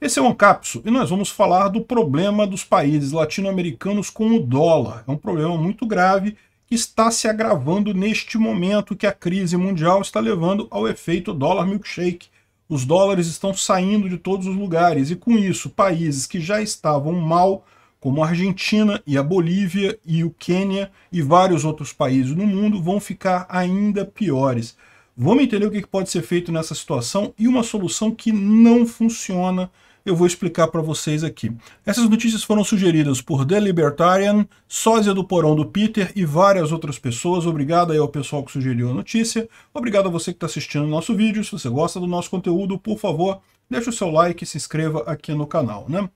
Esse é o Ancapso e nós vamos falar do problema dos países latino-americanos com o dólar. É um problema muito grave que está se agravando neste momento que a crise mundial está levando ao efeito dólar milkshake. Os dólares estão saindo de todos os lugares e com isso países que já estavam mal como a Argentina e a Bolívia e o Quênia e vários outros países no mundo vão ficar ainda piores. Vamos entender o que pode ser feito nessa situação e uma solução que não funciona eu vou explicar para vocês aqui. Essas notícias foram sugeridas por The Libertarian, Sósia do Porão do Peter e várias outras pessoas. Obrigado aí ao pessoal que sugeriu a notícia. Obrigado a você que está assistindo o nosso vídeo. Se você gosta do nosso conteúdo, por favor, deixe o seu like e se inscreva aqui no canal. Né?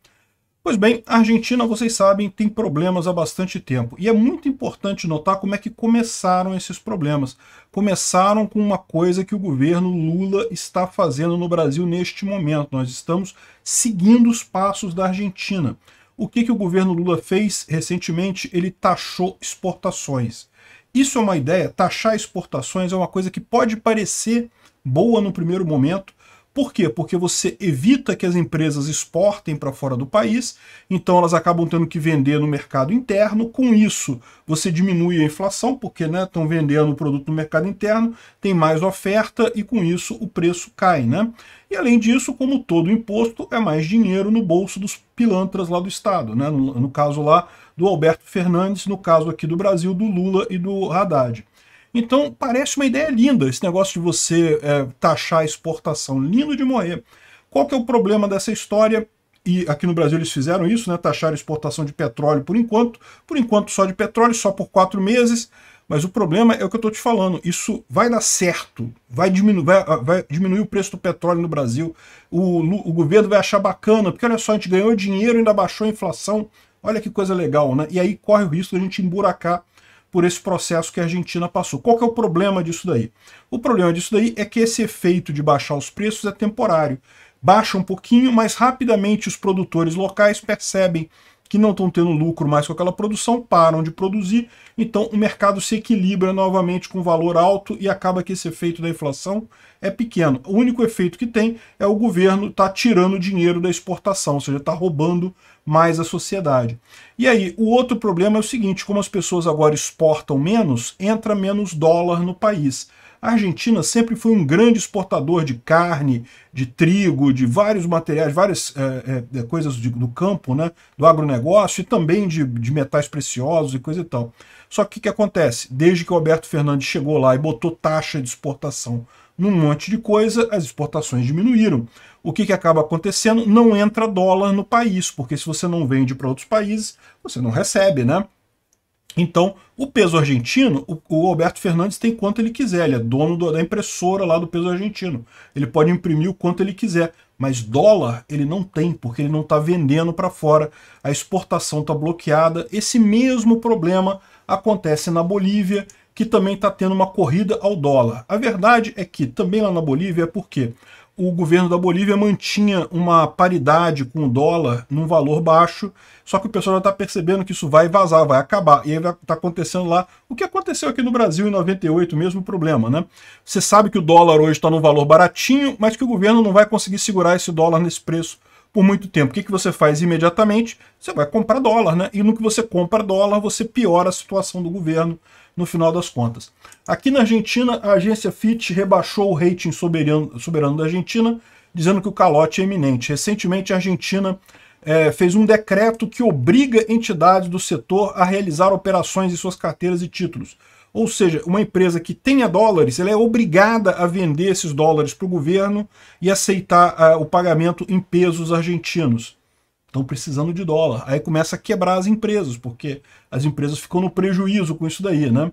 Pois bem, a Argentina, vocês sabem, tem problemas há bastante tempo. E é muito importante notar como é que começaram esses problemas. Começaram com uma coisa que o governo Lula está fazendo no Brasil neste momento. Nós estamos seguindo os passos da Argentina. O que, que o governo Lula fez recentemente? Ele taxou exportações. Isso é uma ideia, taxar exportações é uma coisa que pode parecer boa no primeiro momento, por quê? Porque você evita que as empresas exportem para fora do país, então elas acabam tendo que vender no mercado interno. Com isso, você diminui a inflação, porque estão né, vendendo o produto no mercado interno, tem mais oferta e com isso o preço cai. Né? E além disso, como todo imposto, é mais dinheiro no bolso dos pilantras lá do Estado, né? no, no caso lá do Alberto Fernandes, no caso aqui do Brasil, do Lula e do Haddad. Então, parece uma ideia linda esse negócio de você é, taxar a exportação. Lindo de morrer. Qual que é o problema dessa história? E aqui no Brasil eles fizeram isso, né? Taxaram a exportação de petróleo por enquanto. Por enquanto só de petróleo, só por quatro meses. Mas o problema é o que eu estou te falando. Isso vai dar certo. Vai diminuir, vai, ah, vai diminuir o preço do petróleo no Brasil. O, o governo vai achar bacana, porque olha só, a gente ganhou dinheiro, ainda baixou a inflação. Olha que coisa legal, né? E aí corre o risco de a gente emburacar por esse processo que a Argentina passou. Qual que é o problema disso daí? O problema disso daí é que esse efeito de baixar os preços é temporário. Baixa um pouquinho, mas rapidamente os produtores locais percebem que não estão tendo lucro mais com aquela produção, param de produzir, então o mercado se equilibra novamente com valor alto e acaba que esse efeito da inflação é pequeno. O único efeito que tem é o governo estar tá tirando dinheiro da exportação, ou seja, está roubando mais a sociedade. E aí, o outro problema é o seguinte, como as pessoas agora exportam menos, entra menos dólar no país. A Argentina sempre foi um grande exportador de carne, de trigo, de vários materiais, várias é, é, coisas de, do campo, né, do agronegócio e também de, de metais preciosos e coisa e tal. Só que o que acontece? Desde que o Alberto Fernandes chegou lá e botou taxa de exportação num monte de coisa, as exportações diminuíram. O que, que acaba acontecendo? Não entra dólar no país, porque se você não vende para outros países, você não recebe, né? Então, o peso argentino, o, o, Alberto Fernandes tem quanto ele quiser, ele é dono do, da impressora lá do peso argentino. Ele pode imprimir o quanto ele quiser, mas dólar ele não tem, porque ele não está vendendo para fora, a exportação está bloqueada. Esse mesmo problema acontece na Bolívia que também está tendo uma corrida ao dólar. A verdade é que também lá na Bolívia é porque o governo da Bolívia mantinha uma paridade com o dólar num valor baixo, só que o pessoal já está percebendo que isso vai vazar, vai acabar. E aí está acontecendo lá o que aconteceu aqui no Brasil em 98, mesmo problema, né? Você sabe que o dólar hoje está num valor baratinho, mas que o governo não vai conseguir segurar esse dólar nesse preço por muito tempo. O que, que você faz imediatamente? Você vai comprar dólar, né? E no que você compra dólar, você piora a situação do governo no final das contas. Aqui na Argentina, a agência Fitch rebaixou o rating soberano, soberano da Argentina, dizendo que o calote é iminente. Recentemente, a Argentina é, fez um decreto que obriga entidades do setor a realizar operações em suas carteiras e títulos. Ou seja, uma empresa que tenha dólares, ela é obrigada a vender esses dólares para o governo e aceitar uh, o pagamento em pesos argentinos. Estão precisando de dólar. Aí começa a quebrar as empresas, porque as empresas ficam no prejuízo com isso daí, né?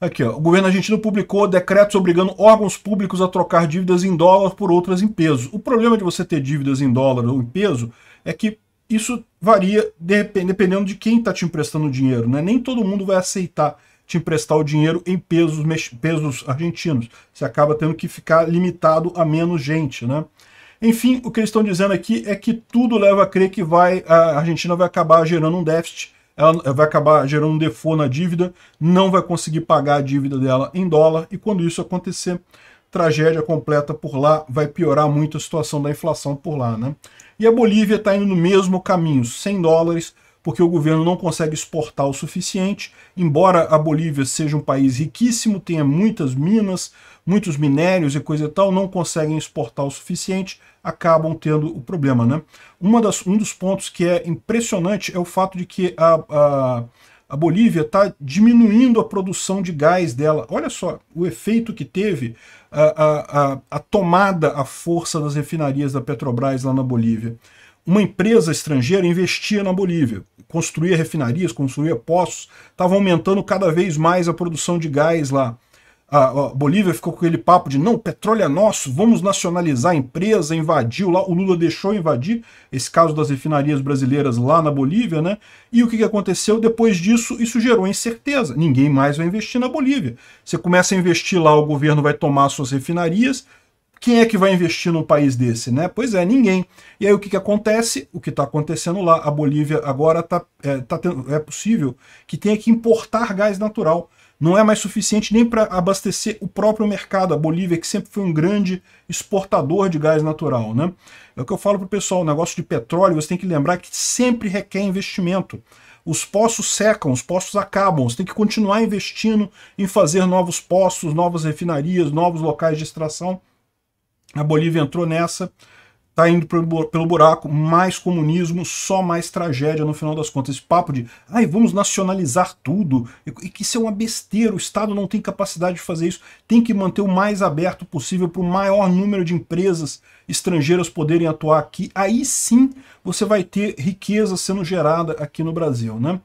Aqui, ó, o governo argentino publicou decretos obrigando órgãos públicos a trocar dívidas em dólar por outras em peso. O problema de você ter dívidas em dólar ou em peso é que isso varia dependendo de quem está te emprestando o dinheiro. Né? Nem todo mundo vai aceitar te emprestar o dinheiro em pesos, pesos argentinos. Você acaba tendo que ficar limitado a menos gente. Né? Enfim, o que eles estão dizendo aqui é que tudo leva a crer que vai, a Argentina vai acabar gerando um déficit, ela vai acabar gerando um default na dívida, não vai conseguir pagar a dívida dela em dólar, e quando isso acontecer, tragédia completa por lá, vai piorar muito a situação da inflação por lá, né? E a Bolívia está indo no mesmo caminho, 100 dólares, porque o governo não consegue exportar o suficiente, embora a Bolívia seja um país riquíssimo, tenha muitas minas, muitos minérios e coisa e tal, não conseguem exportar o suficiente, acabam tendo o problema. Né? Uma das, um dos pontos que é impressionante é o fato de que a, a a Bolívia está diminuindo a produção de gás dela. Olha só o efeito que teve a, a, a, a tomada à força das refinarias da Petrobras lá na Bolívia uma empresa estrangeira investia na Bolívia, construía refinarias, construía poços, estava aumentando cada vez mais a produção de gás lá a, ah, Bolívia ficou com aquele papo de não, petróleo é nosso, vamos nacionalizar a empresa, invadiu lá, o Lula deixou invadir esse caso das refinarias brasileiras lá na Bolívia, né? E o que, que aconteceu? Depois disso, isso gerou incerteza. Ninguém mais vai investir na Bolívia. Você começa a investir lá, o governo vai tomar suas refinarias. Quem é que vai investir num país desse, né? Pois é, ninguém. E aí o que, que acontece? O que está acontecendo lá? A Bolívia agora tá, é, tá tendo, é possível que tenha que importar gás natural não é mais suficiente nem para abastecer o próprio mercado, a Bolívia, que sempre foi um grande exportador de gás natural. Né? É o que eu falo para o pessoal, o negócio de petróleo, você tem que lembrar que sempre requer investimento. Os poços secam, os poços acabam, você tem que continuar investindo em fazer novos poços, novas refinarias, novos locais de extração. A Bolívia entrou nessa, tá indo pelo buraco, mais comunismo, só mais tragédia no final das contas. Esse papo de, ai, vamos nacionalizar tudo, e que isso é uma besteira, o Estado não tem capacidade de fazer isso, tem que manter o mais aberto possível para o maior número de empresas estrangeiras poderem atuar aqui. Aí sim você vai ter riqueza sendo gerada aqui no Brasil, né?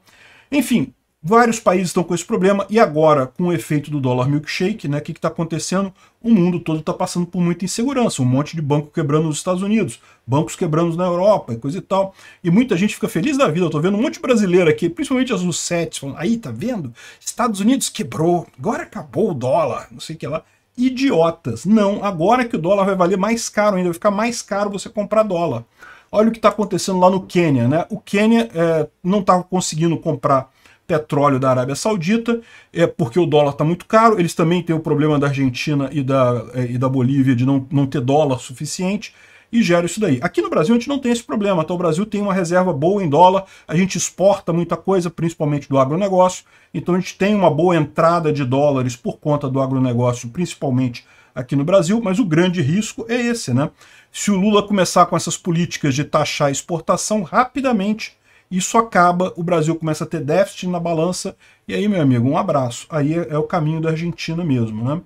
Enfim, Vários países estão com esse problema e agora, com o efeito do dólar milkshake, né, o que está acontecendo? O mundo todo está passando por muita insegurança, um monte de banco quebrando nos Estados Unidos, bancos quebrando na Europa e coisa e tal. E muita gente fica feliz da vida, eu estou vendo um monte de brasileiro aqui, principalmente as USETs, falando, aí, tá vendo? Estados Unidos quebrou, agora acabou o dólar, não sei o que lá. Idiotas, não, agora que o dólar vai valer mais caro ainda, vai ficar mais caro você comprar dólar. Olha o que está acontecendo lá no Quênia, né? O Quênia é, não está conseguindo comprar petróleo da Arábia Saudita, é porque o dólar está muito caro. Eles também têm o problema da Argentina e da, é, e da Bolívia de não, não ter dólar suficiente e gera isso daí. Aqui no Brasil a gente não tem esse problema, então o Brasil tem uma reserva boa em dólar, a gente exporta muita coisa, principalmente do agronegócio, então a gente tem uma boa entrada de dólares por conta do agronegócio, principalmente aqui no Brasil, mas o grande risco é esse, né? Se o Lula começar com essas políticas de taxar a exportação, rapidamente isso acaba, o Brasil começa a ter déficit na balança, e aí, meu amigo, um abraço. Aí é, é o caminho da Argentina mesmo, né?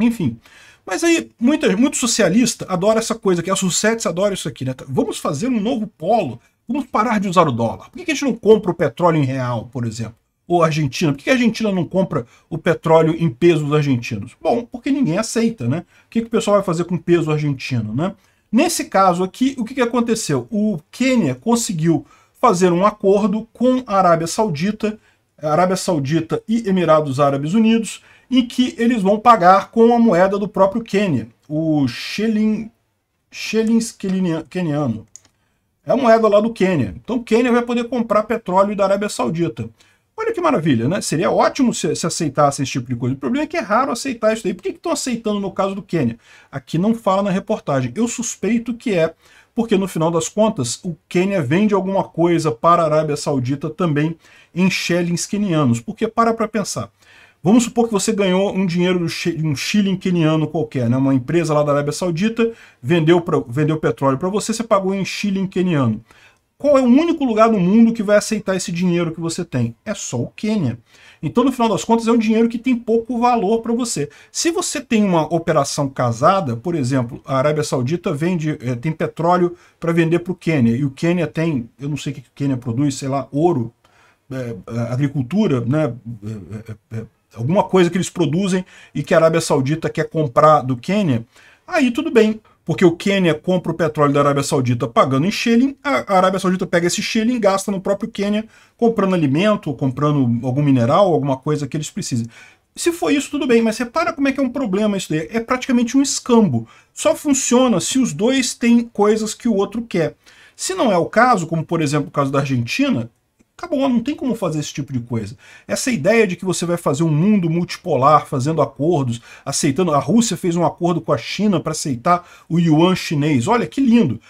Enfim. Mas aí, muita, muito socialista adora essa coisa, que a Sucetes adora isso aqui, né? Tá, vamos fazer um novo polo, vamos parar de usar o dólar. Por que a gente não compra o petróleo em real, por exemplo? Ou a Argentina? Por que a Argentina não compra o petróleo em pesos argentinos? Bom, porque ninguém aceita, né? O que, que o pessoal vai fazer com peso argentino, né? Nesse caso aqui, o que, que aconteceu? O Quênia conseguiu fazer um acordo com a Arábia Saudita, Arábia Saudita e Emirados Árabes Unidos, em que eles vão pagar com a moeda do próprio Quênia, o shilling, shilling queniano. É a moeda lá do Quênia. Então o Quênia vai poder comprar petróleo da Arábia Saudita. Olha que maravilha, né? Seria ótimo se, se aceitasse esse tipo de coisa. O problema é que é raro aceitar isso daí. Por que estão aceitando no caso do Quênia? Aqui não fala na reportagem. Eu suspeito que é porque no final das contas o Quênia vende alguma coisa para a Arábia Saudita também em shillings quenianos. Porque para para pensar. Vamos supor que você ganhou um dinheiro de um shilling queniano qualquer, né? uma empresa lá da Arábia Saudita vendeu, pra, vendeu petróleo para você, você pagou em shilling queniano. Qual é o único lugar no mundo que vai aceitar esse dinheiro que você tem? É só o Quênia. Então, no final das contas, é um dinheiro que tem pouco valor para você. Se você tem uma operação casada, por exemplo, a Arábia Saudita vende, é, tem petróleo para vender para o Quênia, e o Quênia tem, eu não sei o que o Quênia produz, sei lá, ouro, é, agricultura, né, é, alguma coisa que eles produzem e que a Arábia Saudita quer comprar do Quênia, aí tudo bem porque o Quênia compra o petróleo da Arábia Saudita pagando em shilling, a Arábia Saudita pega esse shilling e gasta no próprio Quênia comprando alimento, comprando algum mineral, alguma coisa que eles precisem. Se for isso, tudo bem, mas repara como é que é um problema isso daí. É praticamente um escambo. Só funciona se os dois têm coisas que o outro quer. Se não é o caso, como por exemplo o caso da Argentina, Acabou, não tem como fazer esse tipo de coisa. Essa ideia de que você vai fazer um mundo multipolar, fazendo acordos, aceitando. A Rússia fez um acordo com a China para aceitar o yuan chinês. Olha que lindo.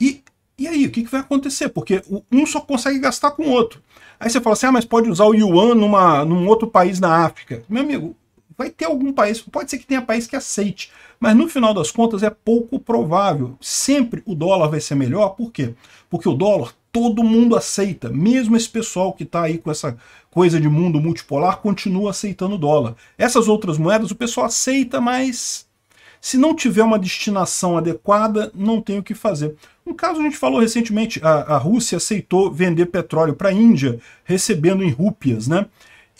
E, e aí, o que, que vai acontecer? Porque um só consegue gastar com o outro. Aí você fala assim, ah, mas pode usar o yuan numa, num outro país na África. Meu amigo, vai ter algum país, pode ser que tenha país que aceite, mas no final das contas é pouco provável. Sempre o dólar vai ser melhor, por quê? Porque o dólar todo mundo aceita, mesmo esse pessoal que está aí com essa coisa de mundo multipolar continua aceitando o dólar. Essas outras moedas o pessoal aceita, mas se não tiver uma destinação adequada, não tem o que fazer. Um caso a gente falou recentemente, a, a Rússia aceitou vender petróleo para a Índia, recebendo em rúpias, né?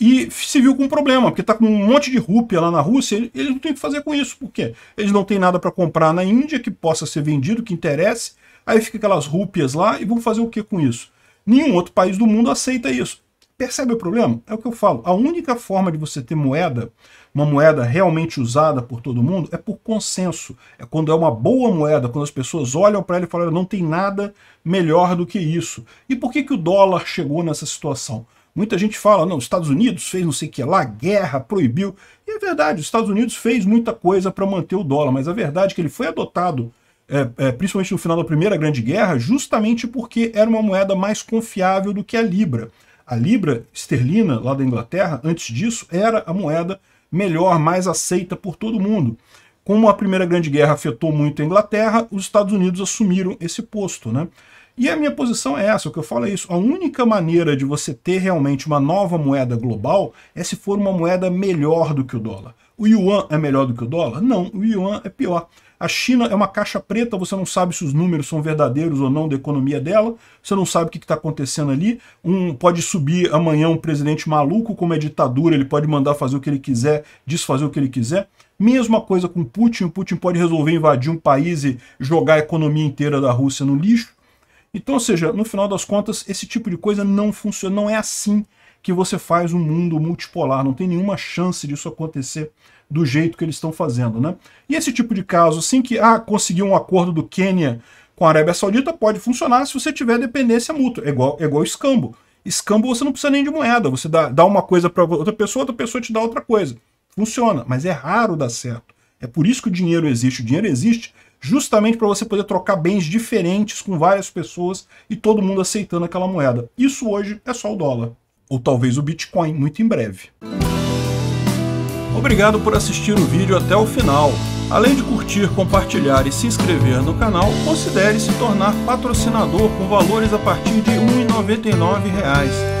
e se viu com um problema, porque está com um monte de rúpia lá na Rússia, eles não têm o que fazer com isso, porque eles não têm nada para comprar na Índia que possa ser vendido, que interesse, aí fica aquelas rúpias lá e vão fazer o que com isso? Nenhum outro país do mundo aceita isso. Percebe o problema? É o que eu falo. A única forma de você ter moeda, uma moeda realmente usada por todo mundo, é por consenso. É quando é uma boa moeda, quando as pessoas olham para ela e falam não tem nada melhor do que isso. E por que, que o dólar chegou nessa situação? Muita gente fala, não, os Estados Unidos fez não sei o que lá, guerra, proibiu. E é verdade, os Estados Unidos fez muita coisa para manter o dólar, mas a verdade é que ele foi adotado, é, é, principalmente no final da Primeira Grande Guerra, justamente porque era uma moeda mais confiável do que a Libra. A Libra esterlina, lá da Inglaterra, antes disso, era a moeda melhor, mais aceita por todo mundo. Como a Primeira Grande Guerra afetou muito a Inglaterra, os Estados Unidos assumiram esse posto, né? E a minha posição é essa, o que eu falo é isso. A única maneira de você ter realmente uma nova moeda global é se for uma moeda melhor do que o dólar. O yuan é melhor do que o dólar? Não, o yuan é pior. A China é uma caixa preta, você não sabe se os números são verdadeiros ou não da economia dela, você não sabe o que está acontecendo ali. Um Pode subir amanhã um presidente maluco, como é ditadura, ele pode mandar fazer o que ele quiser, desfazer o que ele quiser. Mesma coisa com Putin, o Putin pode resolver invadir um país e jogar a economia inteira da Rússia no lixo. Então, ou seja, no final das contas, esse tipo de coisa não funciona, não é assim que você faz um mundo multipolar, não tem nenhuma chance disso acontecer do jeito que eles estão fazendo, né? E esse tipo de caso, assim que ah, conseguiu um acordo do Quênia com a Arábia Saudita, pode funcionar se você tiver dependência mútua, é igual, é igual escambo. Escambo você não precisa nem de moeda, você dá, dá uma coisa para outra pessoa, outra pessoa te dá outra coisa. Funciona, mas é raro dar certo. É por isso que o dinheiro existe. O dinheiro existe justamente para você poder trocar bens diferentes com várias pessoas e todo mundo aceitando aquela moeda. Isso hoje é só o dólar, ou talvez o Bitcoin, muito em breve. Obrigado por assistir o vídeo até o final. Além de curtir, compartilhar e se inscrever no canal, considere se tornar patrocinador com valores a partir de R$ 1,99